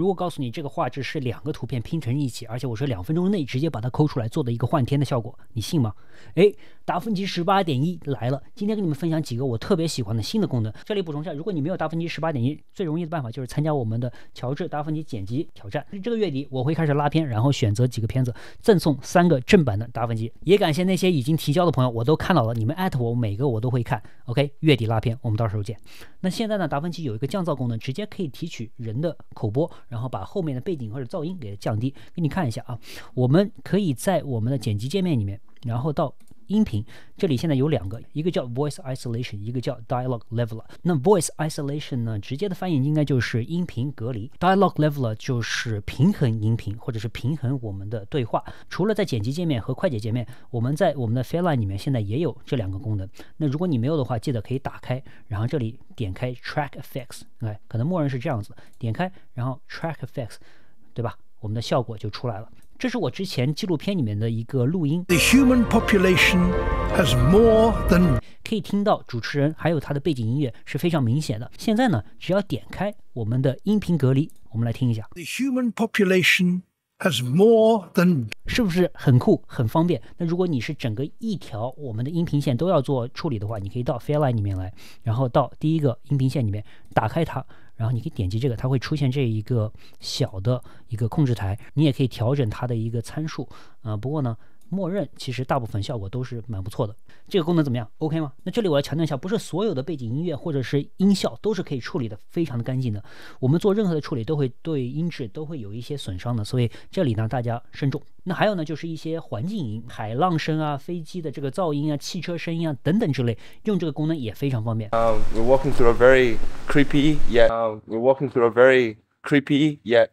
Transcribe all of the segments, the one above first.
如果告诉你这个画质是两个图片拼成一起，而且我是两分钟内直接把它抠出来做的一个换天的效果，你信吗？哎，达芬奇十八点一来了，今天跟你们分享几个我特别喜欢的新的功能。这里补充一下，如果你没有达芬奇十八点一，最容易的办法就是参加我们的乔治达芬奇剪辑挑战。这个月底我会开始拉片，然后选择几个片子赠送三个正版的达芬奇。也感谢那些已经提交的朋友，我都看到了，你们艾特我每个我都会看。OK，月底拉片，我们到时候见。那现在呢，达芬奇有一个降噪功能，直接可以提取人的口播。然后把后面的背景或者噪音给它降低，给你看一下啊。我们可以在我们的剪辑界面里面，然后到。音频这里现在有两个，一个叫 Voice Isolation，一个叫 Dialogue Leveler。那 Voice Isolation 呢，直接的翻译应该就是音频隔离；Dialogue Leveler 就是平衡音频，或者是平衡我们的对话。除了在剪辑界面和快捷界面，我们在我们的 f a i r l i n e 里面现在也有这两个功能。那如果你没有的话，记得可以打开，然后这里点开 Track Effects，哎，可能默认是这样子，点开，然后 Track Effects，对吧？我们的效果就出来了。这是我之前纪录片里面的一个录音。The human population has more than。可以听到主持人还有他的背景音乐是非常明显的。现在呢，只要点开我们的音频隔离，我们来听一下。The human population has more than。是不是很酷、很方便？那如果你是整个一条我们的音频线都要做处理的话，你可以到 f a i r l i g h 里面来，然后到第一个音频线里面打开它。然后你可以点击这个，它会出现这一个小的一个控制台，你也可以调整它的一个参数。呃，不过呢，默认其实大部分效果都是蛮不错的。这个功能怎么样？OK 吗？那这里我要强调一下，不是所有的背景音乐或者是音效都是可以处理的非常的干净的。我们做任何的处理都会对音质都会有一些损伤的，所以这里呢大家慎重。那还有呢，就是一些环境音、海浪声啊、飞机的这个噪音啊、汽车声音啊等等之类，用这个功能也非常方便。Creepy, yeah. We're walking through a very creepy, yeah.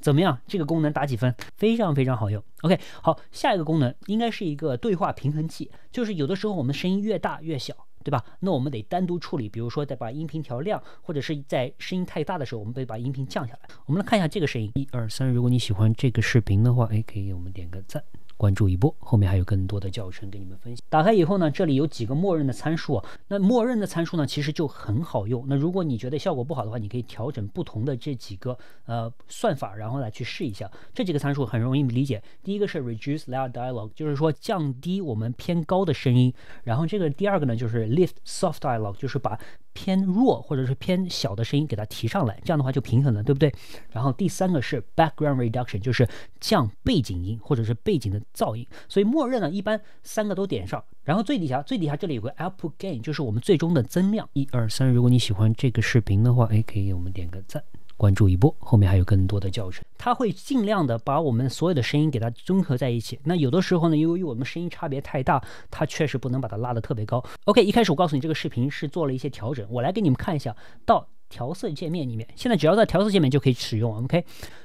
怎么样？这个功能打几分？非常非常好用。OK，好，下一个功能应该是一个对话平衡器，就是有的时候我们声音越大越小，对吧？那我们得单独处理，比如说得把音频调亮，或者是在声音太大的时候，我们得把音频降下来。我们来看一下这个声音，一二三。如果你喜欢这个视频的话，哎，可以给我们点个赞。关注一波，后面还有更多的教程给你们分享。打开以后呢，这里有几个默认的参数，那默认的参数呢，其实就很好用。那如果你觉得效果不好的话，你可以调整不同的这几个呃算法，然后来去试一下。这几个参数很容易理解，第一个是 Reduce Loud Dialogue，就是说降低我们偏高的声音。然后这个第二个呢，就是 Lift Soft Dialogue，就是把偏弱或者是偏小的声音给它提上来，这样的话就平衡了，对不对？然后第三个是 background reduction，就是降背景音或者是背景的噪音。所以默认呢，一般三个都点上。然后最底下最底下这里有个 output gain，就是我们最终的增量。一二三，如果你喜欢这个视频的话，哎，可以给我们点个赞。关注一波，后面还有更多的教程。他会尽量的把我们所有的声音给它综合在一起。那有的时候呢，由于我们声音差别太大，它确实不能把它拉得特别高。OK，一开始我告诉你这个视频是做了一些调整，我来给你们看一下。到调色界面里面，现在只要在调色界面就可以使用。OK，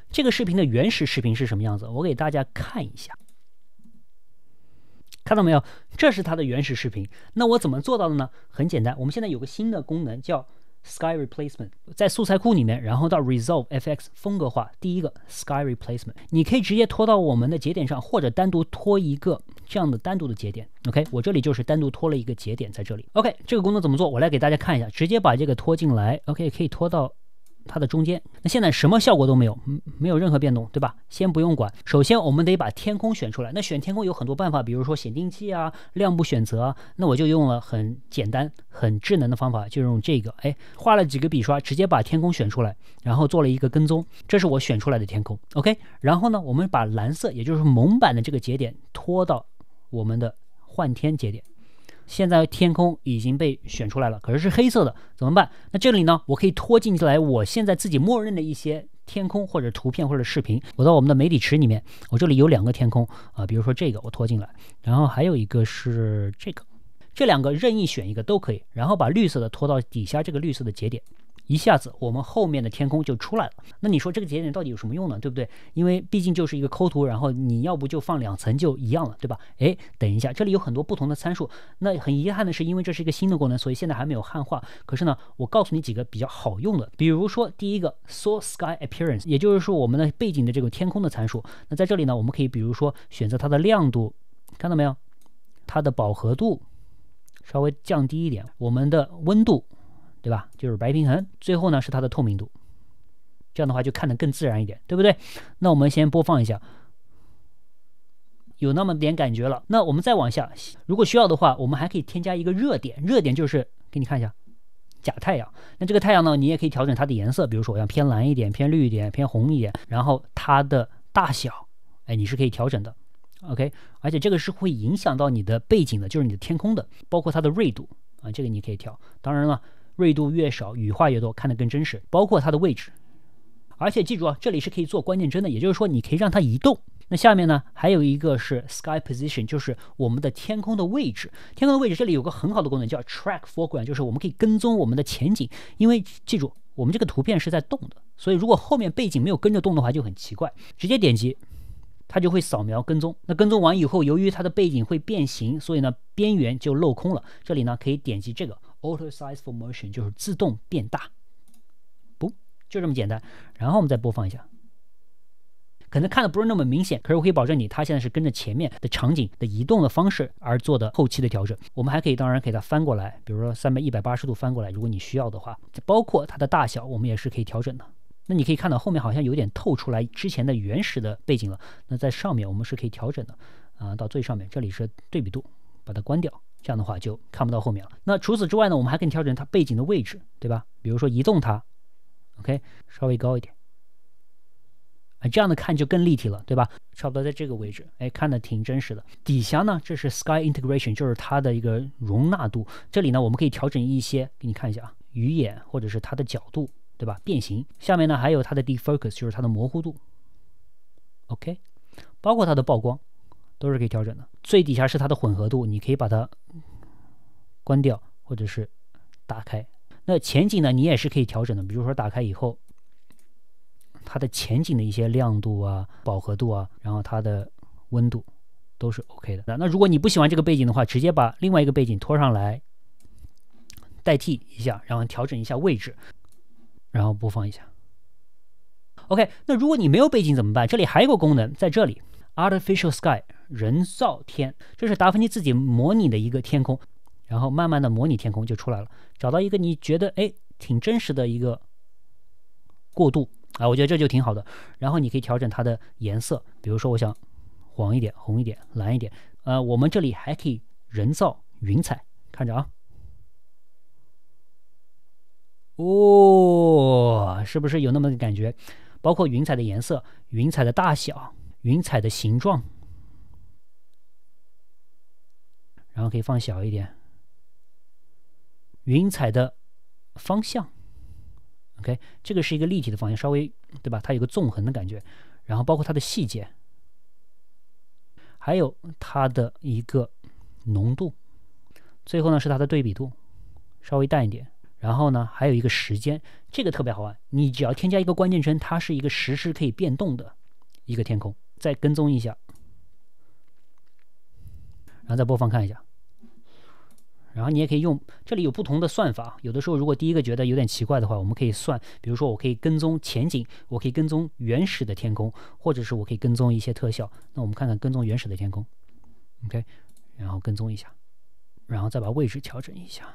这个视频的原始视频是什么样子？我给大家看一下，看到没有？这是它的原始视频。那我怎么做到的呢？很简单，我们现在有个新的功能叫。Sky Replacement 在素材库里面，然后到 Resolve FX 风格化第一个 Sky Replacement，你可以直接拖到我们的节点上，或者单独拖一个这样的单独的节点。OK，我这里就是单独拖了一个节点在这里。OK，这个功能怎么做？我来给大家看一下，直接把这个拖进来。OK，可以拖到。它的中间，那现在什么效果都没有，没有任何变动，对吧？先不用管。首先，我们得把天空选出来。那选天空有很多办法，比如说显定器啊、亮部选择啊。那我就用了很简单、很智能的方法，就用这个。哎，画了几个笔刷，直接把天空选出来，然后做了一个跟踪。这是我选出来的天空。OK，然后呢，我们把蓝色，也就是蒙版的这个节点拖到我们的幻天节点。现在天空已经被选出来了，可是是黑色的，怎么办？那这里呢？我可以拖进来我现在自己默认的一些天空或者图片或者视频。我到我们的媒体池里面，我这里有两个天空啊，比如说这个我拖进来，然后还有一个是这个，这两个任意选一个都可以。然后把绿色的拖到底下这个绿色的节点。一下子，我们后面的天空就出来了。那你说这个节点到底有什么用呢？对不对？因为毕竟就是一个抠图，然后你要不就放两层就一样了，对吧？哎，等一下，这里有很多不同的参数。那很遗憾的是，因为这是一个新的功能，所以现在还没有汉化。可是呢，我告诉你几个比较好用的，比如说第一个，So Sky Appearance，也就是说我们的背景的这个天空的参数。那在这里呢，我们可以比如说选择它的亮度，看到没有？它的饱和度稍微降低一点，我们的温度。对吧？就是白平衡，最后呢是它的透明度，这样的话就看得更自然一点，对不对？那我们先播放一下，有那么点感觉了。那我们再往下，如果需要的话，我们还可以添加一个热点，热点就是给你看一下假太阳。那这个太阳呢，你也可以调整它的颜色，比如说我要偏蓝一点、偏绿一点、偏红一点，然后它的大小，哎，你是可以调整的。OK，而且这个是会影响到你的背景的，就是你的天空的，包括它的锐度啊，这个你可以调。当然了。锐度越少，羽化越多，看得更真实。包括它的位置，而且记住啊，这里是可以做关键帧的，也就是说你可以让它移动。那下面呢，还有一个是 Sky Position，就是我们的天空的位置。天空的位置这里有个很好的功能叫 Track Foreground，就是我们可以跟踪我们的前景。因为记住我们这个图片是在动的，所以如果后面背景没有跟着动的话就很奇怪。直接点击，它就会扫描跟踪。那跟踪完以后，由于它的背景会变形，所以呢边缘就镂空了。这里呢可以点击这个。Auto Size for Motion 就是自动变大不就这么简单。然后我们再播放一下，可能看的不是那么明显，可是我可以保证你，它现在是跟着前面的场景的移动的方式而做的后期的调整。我们还可以当然给它翻过来，比如说三百一百八十度翻过来，如果你需要的话，包括它的大小我们也是可以调整的。那你可以看到后面好像有点透出来之前的原始的背景了。那在上面我们是可以调整的，啊，到最上面这里是对比度，把它关掉。这样的话就看不到后面了。那除此之外呢，我们还可以调整它背景的位置，对吧？比如说移动它，OK，稍微高一点啊，这样的看就更立体了，对吧？差不多在这个位置，哎，看的挺真实的。底下呢，这是 Sky Integration，就是它的一个容纳度。这里呢，我们可以调整一些，给你看一下啊，鱼眼或者是它的角度，对吧？变形。下面呢还有它的 Defocus，就是它的模糊度，OK，包括它的曝光。都是可以调整的。最底下是它的混合度，你可以把它关掉，或者是打开。那前景呢？你也是可以调整的。比如说打开以后，它的前景的一些亮度啊、饱和度啊，然后它的温度都是 OK 的。那如果你不喜欢这个背景的话，直接把另外一个背景拖上来代替一下，然后调整一下位置，然后播放一下。OK，那如果你没有背景怎么办？这里还有个功能在这里，Artificial Sky。人造天，这是达芬奇自己模拟的一个天空，然后慢慢的模拟天空就出来了，找到一个你觉得哎挺真实的一个过渡啊，我觉得这就挺好的。然后你可以调整它的颜色，比如说我想黄一点、红一点、蓝一点。呃，我们这里还可以人造云彩，看着啊，哦，是不是有那么个感觉？包括云彩的颜色、云彩的大小、云彩的形状。然后可以放小一点，云彩的方向，OK，这个是一个立体的方向，稍微对吧？它有个纵横的感觉，然后包括它的细节，还有它的一个浓度，最后呢是它的对比度，稍微淡一点。然后呢还有一个时间，这个特别好玩，你只要添加一个关键帧，它是一个实时可以变动的一个天空，再跟踪一下，然后再播放看一下。然后你也可以用，这里有不同的算法。有的时候，如果第一个觉得有点奇怪的话，我们可以算，比如说我可以跟踪前景，我可以跟踪原始的天空，或者是我可以跟踪一些特效。那我们看看跟踪原始的天空，OK，然后跟踪一下，然后再把位置调整一下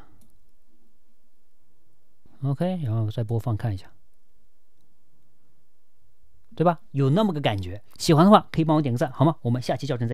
，OK，然后再播放看一下，对吧？有那么个感觉。喜欢的话可以帮我点个赞，好吗？我们下期教程再。